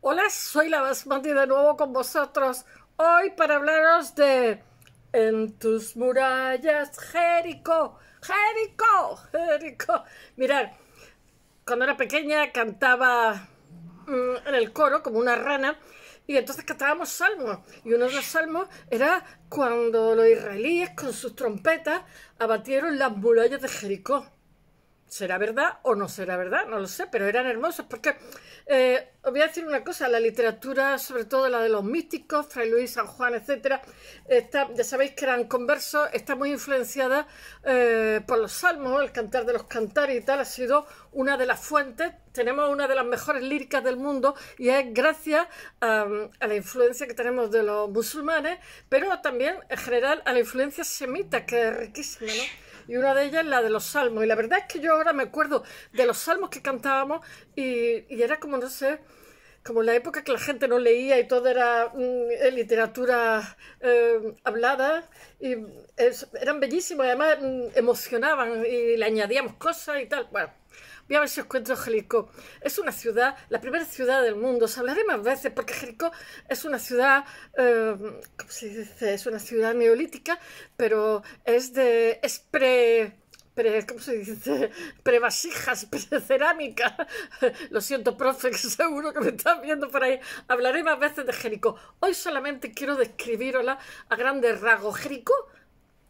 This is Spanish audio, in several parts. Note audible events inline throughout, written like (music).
Hola, soy la Basmati de nuevo con vosotros. Hoy para hablaros de En tus murallas, Jerico, Jerico, Jerico. Mirad, cuando era pequeña cantaba mm, en el coro como una rana y entonces cantábamos salmos. Y uno de los salmos era cuando los israelíes con sus trompetas abatieron las murallas de Jericó será verdad o no será verdad, no lo sé, pero eran hermosos, porque eh, os voy a decir una cosa, la literatura, sobre todo la de los místicos, Fray Luis, San Juan, etcétera, está, ya sabéis que eran conversos, está muy influenciada eh, por los salmos, el cantar de los cantares y tal, ha sido una de las fuentes, tenemos una de las mejores líricas del mundo y es gracias a, la influencia que tenemos de los musulmanes, pero también en general a la influencia semita, que es riquísima, ¿no? y una de ellas la de los salmos. Y la verdad es que yo ahora me acuerdo de los salmos que cantábamos y, era como, no sé, como la época que la gente no leía y todo era mm, eh, literatura eh, hablada, y eran bellísimos, y además mm, emocionaban y le añadíamos cosas y tal. Bueno, Voy a ver si os cuento Jericó. Es una ciudad, la primera ciudad del mundo. Os hablaré más veces porque Jericó es una ciudad, eh, ¿cómo se dice? Es una ciudad neolítica, pero es de... es pre... ¿cómo se dice? Prevasijas, precerámica. Lo siento, profe, (laughs) seguro que me están viendo por ahí. Hablaré más veces de Jericó. Hoy solamente quiero describirosla a grandes rasgos. Jericó,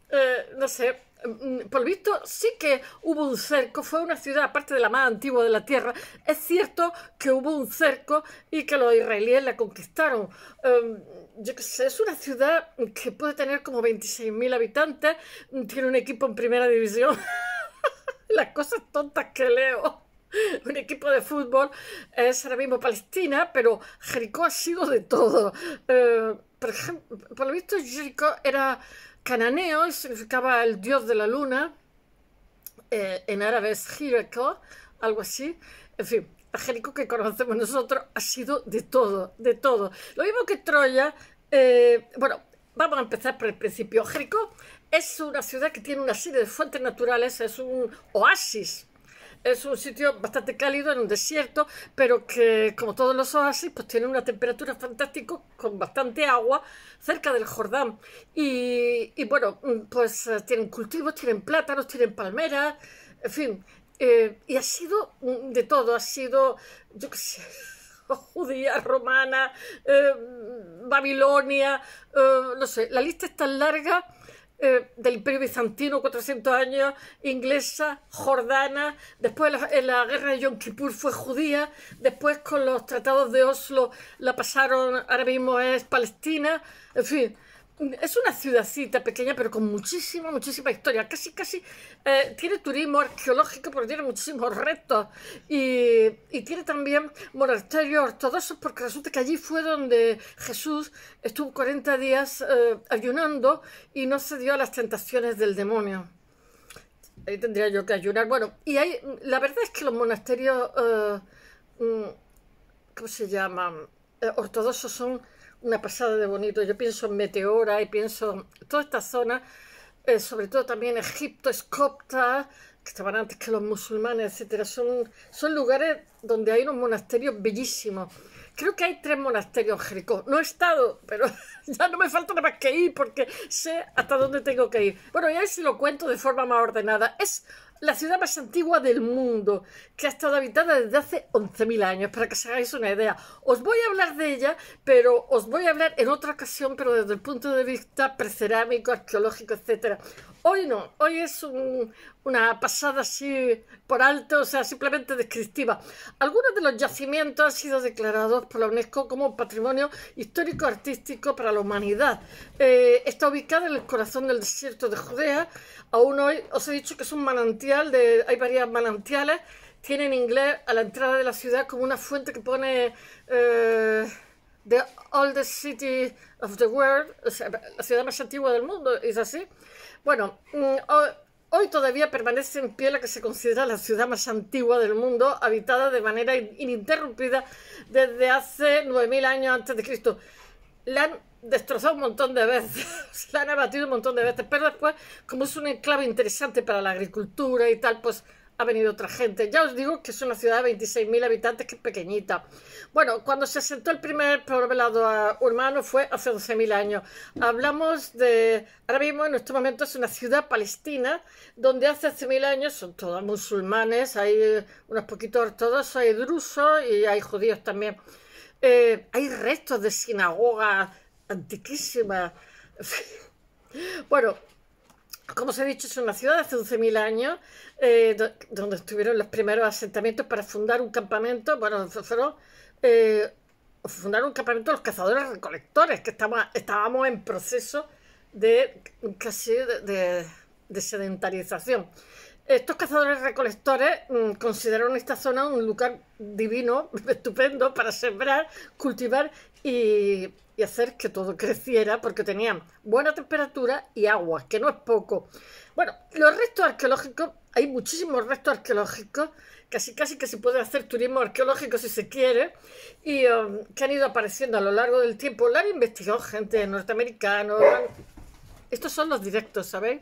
eh, no sé, Mm, mm, por lo visto, sí que hubo un cerco, fue una ciudad, aparte de la más antigua de la Tierra. Es cierto que hubo un cerco y que los israelíes la conquistaron. Em, yo sé, es una ciudad que puede tener como 26.000 habitantes, mm, tiene un equipo en primera división. (laughs) Las cosas tontas que leo un equipo de fútbol es ahora mismo Palestina, pero Jericó ha sido de todo. Eh, por, ejemplo, por lo visto, Jericó era cananeo significaba el dios de la luna, eh, en árabe es Jericho, algo así, en fin. Jericho que conocemos nosotros ha sido de todo, de todo. Lo mismo que Troya, eh, bueno, vamos a empezar por el principio. Jericho es una ciudad que tiene una serie de fuentes naturales, es un oasis es un sitio bastante cálido, en un desierto, pero que, como todos los oasis, pues tiene una temperatura fantástica, con bastante agua, cerca del Jordán. Y, bueno, mm, pues eh, tienen cultivos, tienen plátanos, tienen palmeras, en fin. Eh, y ha sido mm, de todo, ha sido, yo qué sé, (laughs) judía, romana, eh, Babilonia, no sé, la lista es tan larga eh, del Imperio Bizantino, 400 años, inglesa, jordana, después en la guerra de Yom Kippur fue judía, después con los tratados de Oslo la pasaron, ahora mismo es Palestina, en fin, es una ciudadcita pequeña, pero con muchísima, muchísima historia. Casi, casi eh, tiene turismo arqueológico porque tiene muchísimos restos. Y, tiene también monasterios ortodoxos porque resulta que allí fue donde Jesús estuvo 40 días eh, ayunando y no se dio a las tentaciones del demonio. Ahí tendría yo que ayunar. Bueno, y hay, la verdad es que los monasterios, eh, mm, ¿cómo se llaman? ortodoxos son una pasada de bonito. Yo pienso en Meteora y pienso en toda esta zona, eh, sobre todo también Egipto, Escopta, que estaban antes que los musulmanes, etcétera. Son, son lugares donde hay unos monasterios bellísimos. Creo que hay tres monasterios en No he estado, pero (laughs) ya no me falta nada más que ir porque sé hasta dónde tengo que ir. Bueno, ya si lo cuento de forma más ordenada. Es la ciudad más antigua del mundo, que ha estado habitada desde hace 11.000 años, para que os hagáis una idea. Os voy a hablar de ella, pero os voy a hablar en otra ocasión, pero desde el punto de vista precerámico, arqueológico, etcétera Hoy no, hoy es una pasada así por alto, o sea, simplemente descriptiva. Algunos de los yacimientos han sido declarados por la UNESCO como patrimonio histórico-artístico para la humanidad. Eh, está ubicada en el corazón del desierto de Judea. Aún hoy os he dicho que es un manantial de, hay varias manantiales, tienen inglés a la entrada de la ciudad como una fuente que pone eh, The Oldest City of the World, la ciudad más antigua del mundo, es así. Bueno, mm, hoy todavía permanece en pie la que se considera la ciudad más antigua del mundo, habitada de manera ininterrumpida desde hace 9.000 años antes de Cristo la han destrozado un montón de veces, la (laughs) han abatido un montón de veces, pero después, como es un enclave interesante para la agricultura y tal, pues ha venido otra gente. Ya os digo que es una ciudad de 26.000 habitantes que es pequeñita. Bueno, cuando se asentó el primer poblado urbano fue hace mil años. Hablamos de, ahora mismo en este momento, es una ciudad palestina donde hace mil años son todos musulmanes, hay unos poquitos ortodoxos, hay drusos y hay judíos también. Eh, hay restos de sinagogas antiquísimas. bueno, como os he dicho, es una ciudad de hace 11.000 años, eh, donde estuvieron los primeros asentamientos para fundar un campamento. Bueno, fueron, eh, fundaron un campamento los cazadores recolectores, que estábamos en proceso de casi de sedentarización. Estos cazadores recolectores mm, consideraron esta zona un lugar divino, (laughs) estupendo para sembrar, cultivar y, hacer que todo (laughs) creciera porque tenían buena temperatura y agua, que no es poco. Bueno, los restos arqueológicos, hay muchísimos restos arqueológicos, casi casi que se puede hacer turismo arqueológico si se quiere, y um, que han ido apareciendo a lo largo del tiempo. Lo han investigado gente norteamericana. Estos son los directos, ¿sabéis?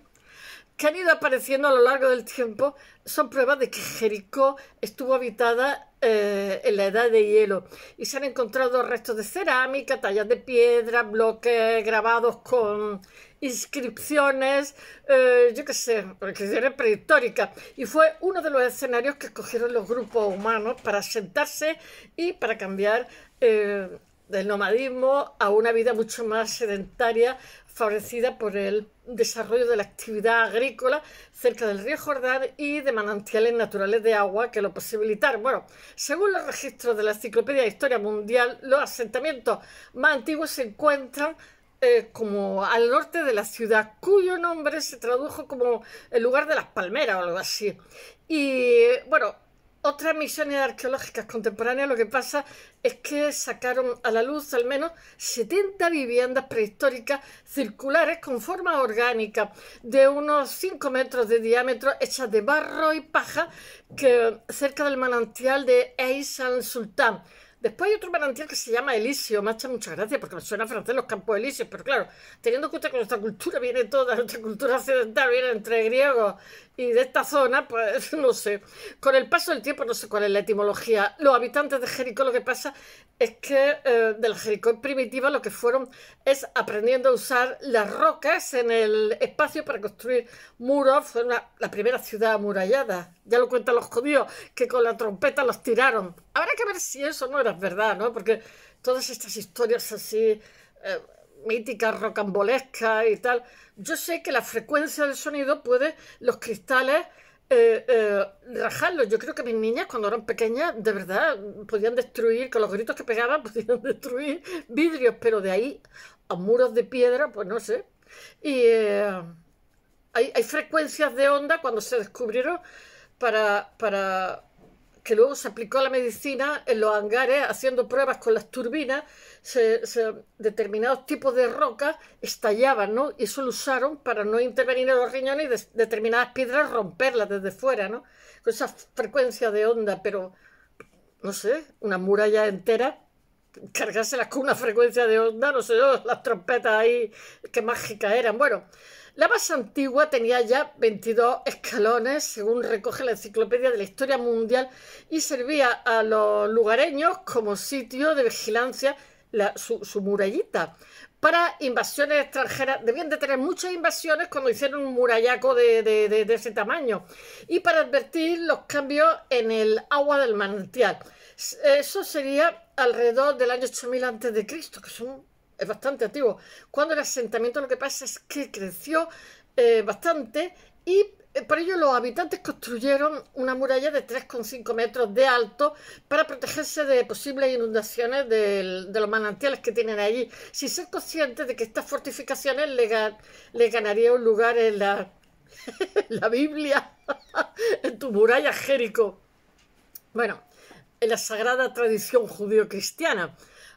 que han ido apareciendo a lo largo del tiempo son pruebas de que Jericó estuvo habitada eh, en la edad de hielo y se han encontrado restos de cerámica, tallas de piedra, bloques grabados con inscripciones, eh, yo qué sé, inscripciones prehistóricas. Y fue uno de los escenarios que escogieron los grupos humanos para sentarse y para cambiar. Eh, del nomadismo a una vida mucho más sedentaria, favorecida por el desarrollo de la actividad agrícola cerca del río Jordán y de manantiales naturales de agua que lo posibilitaron. Bueno, según los registros de la Enciclopedia de Historia Mundial, los asentamientos más antiguos se encuentran eh, como al norte de la ciudad, cuyo nombre se tradujo como el lugar de las palmeras o algo así. Y bueno, otras misiones arqueológicas contemporáneas lo que pasa es que sacaron a la luz al menos 70 viviendas prehistóricas circulares con forma orgánica de unos 5 metros de diámetro hechas de barro y paja que, cerca del manantial de Eis sultán Después hay otro manantial que se llama Elisio. Me muchas gracias porque me suena francés los campos Elisio, Pero claro, teniendo en cuenta que nuestra cultura viene toda, nuestra cultura occidental viene entre griegos y de esta zona, pues (laughs) no sé. Con el paso del tiempo, no sé cuál es la etimología. Los habitantes de Jericó lo que pasa es que eh, del de Jericó primitiva lo que fueron es aprendiendo a usar las rocas en el espacio para construir muros. Fue la primera ciudad amurallada. Ya lo cuentan los judíos, que con la trompeta los tiraron. Habrá que ver si eso no era verdad, ¿no? Porque todas estas historias así... Eh, Míticas, rocambolescas y tal, yo sé que la frecuencia del sonido puede, los cristales, eh, eh, rajarlos. Yo creo que mis niñas cuando eran pequeñas, de verdad, podían destruir, con los gritos que pegaban, (laughs) podían destruir vidrios, pero de ahí a muros de piedra, pues no sé. Y eh, hay, hay, frecuencias de onda cuando se descubrieron para, para que luego se aplicó la medicina en los hangares haciendo pruebas con las turbinas, determinados tipos de rocas estallaban, ¿no? Y eso lo usaron para no intervenir en los riñones y determinadas piedras romperlas desde fuera, ¿no? Con esa frecuencia de onda, pero no sé, una muralla entera, cargárselas con una frecuencia de onda, no sé oh, las trompetas ahí, qué mágica eran. Bueno, la más antigua tenía ya 22 escalones, según recoge la Enciclopedia de la Historia Mundial, y servía a los lugareños como sitio de vigilancia su, murallita para invasiones extranjeras. Debían de tener muchas invasiones cuando hicieron un murallaco de, de ese tamaño y para advertir los cambios en el agua del manantial. Eso sería alrededor del año 8000 a.C., que son es bastante antiguo. Cuando el asentamiento lo que pasa es que creció eh, bastante y eh, por ello los habitantes construyeron una muralla de 3,5 metros de alto para protegerse de posibles inundaciones de los manantiales que tienen allí, sin ser conscientes de que estas fortificaciones le, le ganaría un lugar en la, (laughs) la Biblia, (laughs) en tu muralla Jérico. Bueno, en la sagrada tradición judío-cristiana.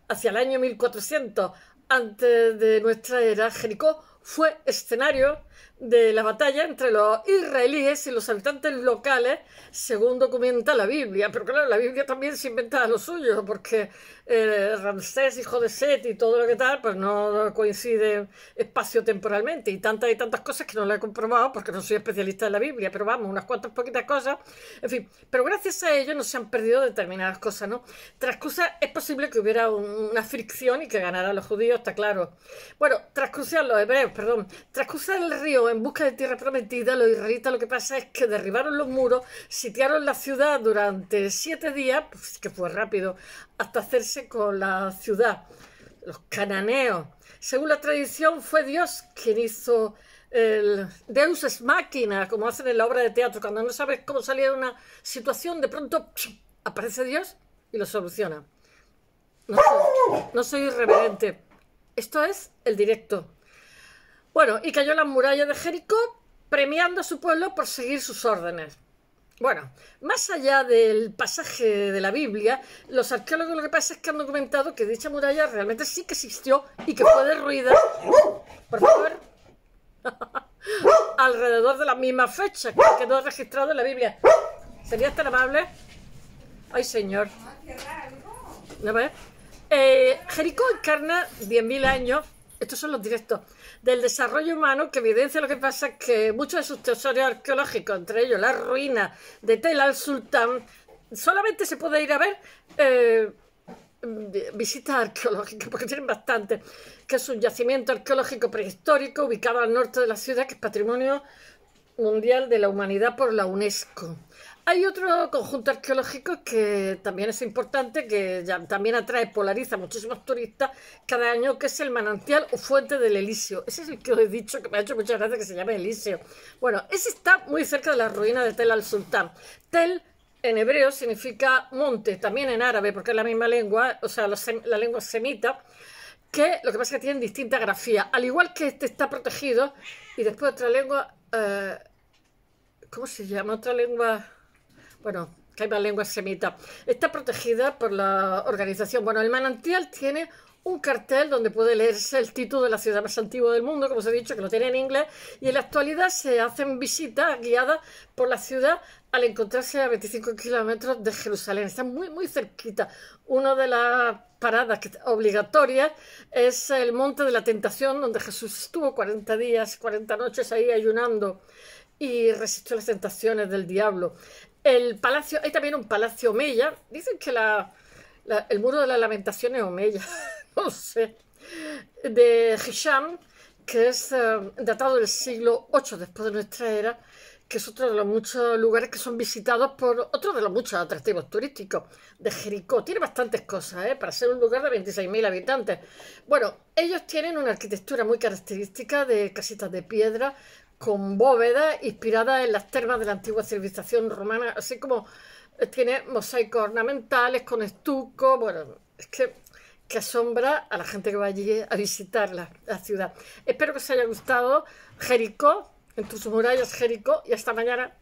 Hacia el año 1400 antes de nuestra era, Jericó fue escenario de la batalla entre los israelíes y los habitantes locales, según documenta la Biblia. Pero claro, la Biblia también se inventa lo suyo, porque eh, Ramsés, hijo de Set y todo lo que tal, pues no coincide espacio-temporalmente. Y tantas y tantas cosas que no lo he comprobado, porque no soy especialista en la Biblia, pero vamos, unas cuantas poquitas cosas. En fin, pero gracias a ellos no se han perdido determinadas cosas, ¿no? Tras es posible que hubiera una fricción y que ganaran los judíos, está claro. Bueno, cruzar los hebreos, perdón, cruzar el río en busca de tierra prometida, lo israelitas lo que pasa es que derribaron los muros, sitiaron la ciudad durante siete días, pues, que fue rápido, hasta hacerse con la ciudad. Los cananeos. Según la tradición, fue Dios quien hizo el Deus es máquina, como hacen en la obra de teatro. Cuando no sabes cómo salir de una situación, de pronto aparece Dios y lo soluciona. no soy irreverente. Esto es el directo. Bueno, y cayó la muralla de Jericó, premiando a su pueblo por seguir sus órdenes. Bueno, más allá del pasaje de la Biblia, los arqueólogos lo que pasa es que han documentado que dicha muralla realmente sí que existió y que fue derruida, por favor, (laughs) alrededor de la misma fecha que quedó registrado en la Biblia. ¿Sería tan amable? Ay, señor. Eh, Jericó encarna 10.000 años, estos son los directos, del desarrollo humano que evidencia lo que pasa que muchos de sus tesoros arqueológicos, entre ellos la ruina de Tel al-Sultán, solamente se puede ir a ver eh, visitas arqueológicas, porque tienen bastante, que es un yacimiento arqueológico prehistórico ubicado al norte de la ciudad, que es Patrimonio Mundial de la Humanidad por la UNESCO. Hay otro conjunto arqueológico que también es importante, que también atrae, polariza a muchísimos turistas cada año, que es el manantial o fuente del Elisio. Ese es el que os he dicho, que me ha hecho muchas gracias, que se llame Elisio. Bueno, ese está muy cerca de la ruina de Tel al-Sultán. Tel en hebreo significa monte, también en árabe, porque es la misma lengua, o sea, la, lengua semita, que lo que pasa es que tienen distintas grafía. Al igual que este está protegido, y después otra lengua, eh, ¿cómo se llama? Otra lengua bueno, que hay más lengua semita, está protegida por la organización. Bueno, el manantial tiene un cartel donde puede leerse el título de la ciudad más antigua del mundo, como os he dicho, que lo tiene en inglés, y en la actualidad se hacen visitas guiadas por la ciudad al encontrarse a 25 kilómetros de Jerusalén. Está muy, muy cerquita. Una de las paradas obligatorias es el Monte de la Tentación, donde Jesús estuvo 40 días, 40 noches ahí ayunando y resistió las tentaciones del diablo. El palacio, hay también un palacio Omeya. Dicen que la, el muro de la lamentación es Omeya, (laughs) no sé. De Hisham, que es eh, datado del siglo VIII después de nuestra era, que es otro de los muchos lugares que son visitados por otro de los muchos atractivos turísticos de Jericó. Tiene bastantes cosas, ¿eh? para ser un lugar de 26.000 habitantes. Bueno, ellos tienen una arquitectura muy característica de casitas de piedra con bóvedas inspiradas en las termas de la antigua civilización romana, así como eh, tiene mosaicos ornamentales con estuco, bueno, es que, asombra a la gente que va allí a visitar la, ciudad. Espero que os haya gustado Jericó, en tus murallas Jericó, y hasta mañana.